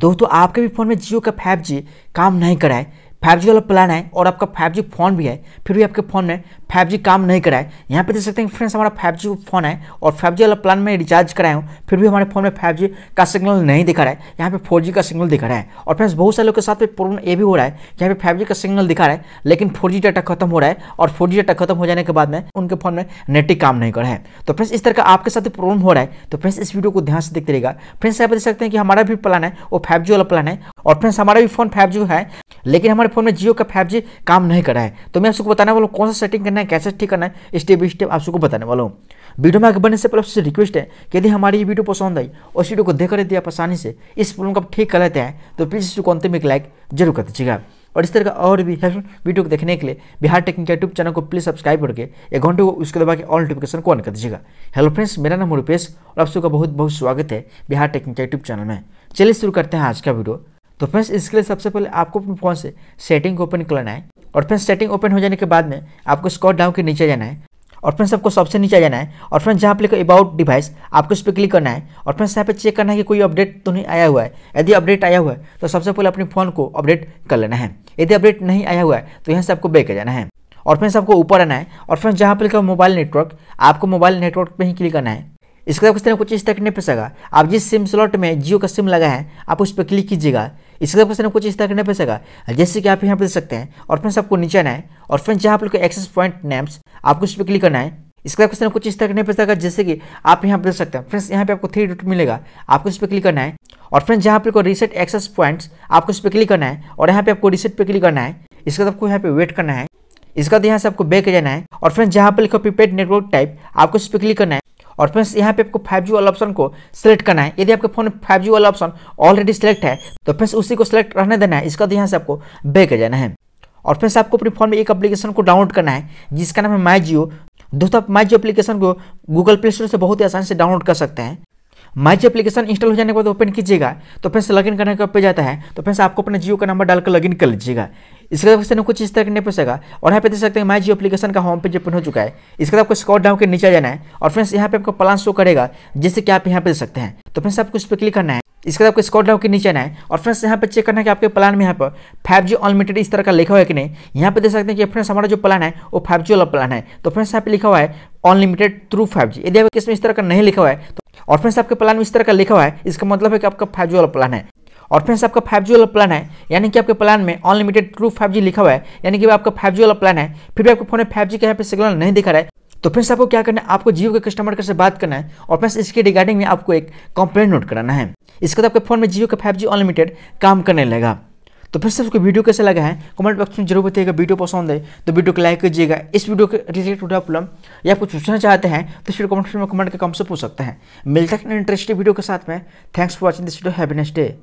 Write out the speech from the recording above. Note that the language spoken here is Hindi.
दोस्तों आपके भी फ़ोन में जियो का फाइव जी काम नहीं कराए फाइव जी वाला प्लान है और आपका फाइव जी फ़ोन भी है फिर भी आपके फ़ोन में फाइव जी काम नहीं कराए यहाँ पे देख सकते हैं फ्रेंड्स हमारा फाइव जी फ़ोन है और फाइव जी वाला प्लान में रिचार्ज कराया हूँ फिर भी हमारे फ़ोन में फाइव जी का सिग्नल नहीं दिखा रहा है यहाँ पे फोर जी का सिग्नल दिखा रहा है और फ्रेंड्स बहुत सारे लोग के साथ प्रॉब्लम ये भी हो रहा है कि यहाँ पे फाइव जी का सिग्नल दिखा रहा है लेकिन फोर जी डाटा खत्म हो रहा है और फोर जी डाटा खत्म हो जाने के बाद में उनके फ़ोन में नेटिक काम नहीं कर रहा है तो फ्रेंड्स इस तरह का आपके साथ प्रॉब्लम हो रहा है तो फ्रेंड्स इस वीडियो को ध्यान से देखते रहेगा फ्रेंड्स यहाँ पर देख सकते हैं कि हमारा भी प्लान है वो फाइव वाला प्लान है और फ्रेंड्स हमारा भी फ़ोन फाइव है लेकिन हमारे फ़ोन में जियो का फाइव काम नहीं कर रहा है तो मैं आपको बताने वाला हूँ कौन सा सेटिंग करना है कैसे ठीक करना है स्टेप बाई स्टेप आपको बताने वाला हूँ वीडियो में आगे बनने से पहले आपसे रिक्वेस्ट है कि यदि हमारी ये वीडियो पसंद आई और वीडियो को देख रहे थे आप आसानी से इस प्रॉब्लम को आप ठीक कर लेते हैं तो प्लीज़ इसको अंतिम एक लाइक जरूर कर दीजिएगा और इस तरह का और भी हेल्पफुल वीडियो को देखने के लिए बिहार टेक्निक यूट्यूब चैनल को प्लीज़ सब्सक्राइब करके एक घंटे को उसके दबा के ऑल नोटिफिकेशन को ऑन कर दीजिएगा हेलो फ्रेंड्स मेरा नाम रुपेश और आप सबका बहुत बहुत स्वागत है बिहार टेक्निक यूट्यूब चैनल में चलिए शुरू करते हैं आज का वीडियो तो फ्रेंड्स इसके लिए सबसे पहले आपको अपने फ़ोन से सेटिंग ओपन करना है और फ्रेंड्स सेटिंग ओपन हो जाने के बाद में आपको स्कॉट डाउन के नीचे जाना है और फ्रेंड्स आपको सबसे नीचे जाना है और फ्रेंड्स जहाँ पर लिखा अबाउट डिवाइस आपको इस पर क्लिक करना है और फ्रेंड्स यहाँ पे चेक करना है कि कोई अपडेट तो नहीं आया हुआ है यदि अपडेट आया हुआ है तो सबसे पहले अपने फ़ोन को अपडेट कर लेना है यदि अपडेट नहीं आया हुआ है तो यहाँ से आपको बैक जाना है और फ्रेंड्स आपको ऊपर आना है और फ्रेंड्स जहाँ पर लिखा मोबाइल नेटवर्क आपको मोबाइल नेटवर्क पर ही क्लिक करना है इसके बाद कुछ तरह कुछ इस तरह नहीं फंसेगा आप जिस सिम स्लॉट में जियो का सिम लगा है आप उस पर क्लिक कीजिएगा इसका क्वेश्चन आपको इस तरह करना पे सका जैसे कि आप यहाँ पर देख सकते हैं और फ्रेंड्स आपको नीचे आना है और फ्रेंड्स जहाँ आप लोग एक्सेस पॉइंट नेम्स आपको उस पर क्लिक करना है इसका क्वेश्चन कुछ इस तरह करने पर सका जैसे कि आप यहाँ पर देख सकते हैं फ्रेंड्स यहाँ पे आपको थ्री डॉट मिलेगा आपको इस पर क्लिक करना है और फ्रेंड्स जहाँ पर रिसेट एक्सेस पॉइंट्स आपको इस पर क्लिक करना है और यहाँ पे आपको रिसेट पर क्लिक करना है इसका आपको यहाँ पे वेट करना है इसका बाद यहाँ से आपको बैक जाना है और फ्रेंड्स जहाँ पर लिखो प्रीपेड नेटवर्क टाइप आपको इस पर क्लिक करना है और फ्रेंड्स यहाँ पे आपको 5G वाला ऑप्शन को सिलेक्ट करना है यदि आपके फोन में 5G वाला ऑप्शन ऑलरेडी सिलेक्ट है तो फ्रेंड्स उसी को सिलेक्ट रहने देना है इसका तो यहाँ से आपको बैक जाना है और फ्रेंड्स आपको अपने फोन में एक एप्लीकेशन को डाउनलोड करना है जिसका नाम है माई जियो दोस्तों आप माई जियो एप्लीकेशन को गूगल प्ले स्टोर से बहुत ही आसानी से डाउनलोड कर सकते हैं माई जी एप्लीकेशन इंस्टॉल हो जाने के बाद ओपन कीजिएगा तो फ्रेंड्स लॉगिन करने का पे जाता है तो फ्रेंड्स आपको अपना जियो का नंबर डालकर लॉगिन कर लीजिएगा इसके बाद फिर कुछ इस तरह नहीं पड़ेगा और यहाँ पे देख सकते हैं माई जी एप्लीकेशन का होम पेज ओपन हो चुका है इसके बाद आपको स्कॉट डाउन के नीचे जाना है और फ्रेंड्स यहाँ पे आपको प्लान शो करेगा जिससे कि आप यहाँ पे देख सकते हैं तो फ्रेंड्स आपको इस पर क्लिक करना है इसके बाद आपको स्कॉट डाउन के नीचे आना है और फ्रेंड्स यहाँ पे चेक करना है कि आपके प्लान में यहाँ पर फाइव जी अनलिमिटेड इस तरह का लिखा हुआ है कि नहीं यहाँ पे देख सकते हैं कि फ्रेंड्स हमारा जो प्लान है वो फाइव जी वाला प्लान है तो फ्रेंड्स यहाँ पे लिखा हुआ है अनलिमिटेड थ्रू फाइव जी यदि आपके इसमें इस तरह का नहीं लिखा हुआ है तो और फ्रेंड्स आपके प्लान में इस तरह का लिखा हुआ है इसका मतलब है कि आपका फाइव जी वाला प्लान है और फ्रेंड्स आपका फाइव जी वाला प्लान है यानी कि आपके प्लान में अनलिमिटेड ट्रू फाइव जी लिखा हुआ है यानी कि आपका फाइव जी वाला प्लान है फिर भी आपके फोन में फाइव जी का यहाँ पे सिग्नल नहीं दिखा रहा है तो फ्रेंड्स आपको क्या करना है आपको जियो के कस्टमर केयर से बात करना है और फ्रेंड्स इसके रिगार्डिंग में आपको एक कंप्लेंट नोट कराना है इसके बाद आपके फोन में जियो का फाइव जी अनलिमिटेड काम करने लगेगा तो फिर से आपको वीडियो कैसे लगा है कमेंट बॉक्स में जरूर बताइएगा वीडियो पसंद है तो वीडियो को लाइक कीजिएगा इस वीडियो के रिलेटेड प्रॉब्लम या कुछ पूछना चाहते हैं तो फिर कमेंट में कमेंट के कम से पूछ सकते हैं मिलता है इंटरेस्टिंग वीडियो के साथ में thanks for watching this video have a next day